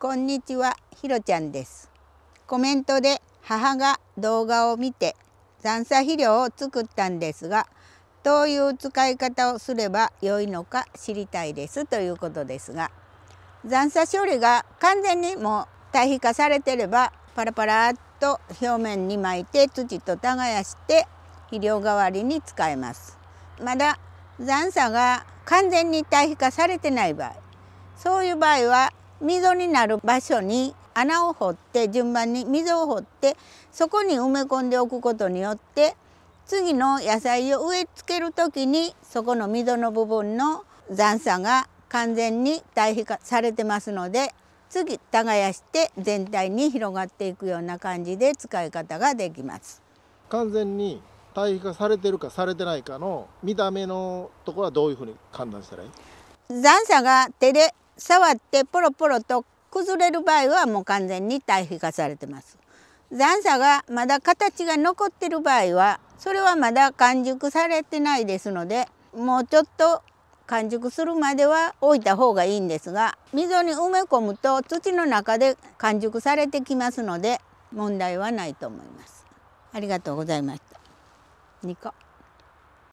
こんにちは、ひろちゃんです。コメントで母が動画を見て残差肥料を作ったんですが、どういう使い方をすれば良いのか知りたいですということですが、残差処理が完全にもう堆肥化されてればパラパラっと表面に巻いて土と耕して肥料代わりに使えます。まだ残差が完全に堆肥化されてない場合そういう場合は溝になる場所に穴を掘って順番に溝を掘ってそこに埋め込んでおくことによって次の野菜を植え付ける時にそこの溝の部分の残差が完全に堆肥化されてますので次耕して全体に広がっていくような感じで使い方ができます。完全に堆肥化されてるかされてないかの見た目のところはどういうふうに判断したらいい残差が手で触ってポロポロと崩れる場合はもう完全に堆肥化されてます。残差がまだ形が残ってる場合はそれはまだ完熟されてないですのでもうちょっと完熟するまでは置いた方がいいんですが溝に埋め込むと土の中で完熟されてきますので問題はないと思います。ありがとうございました。2個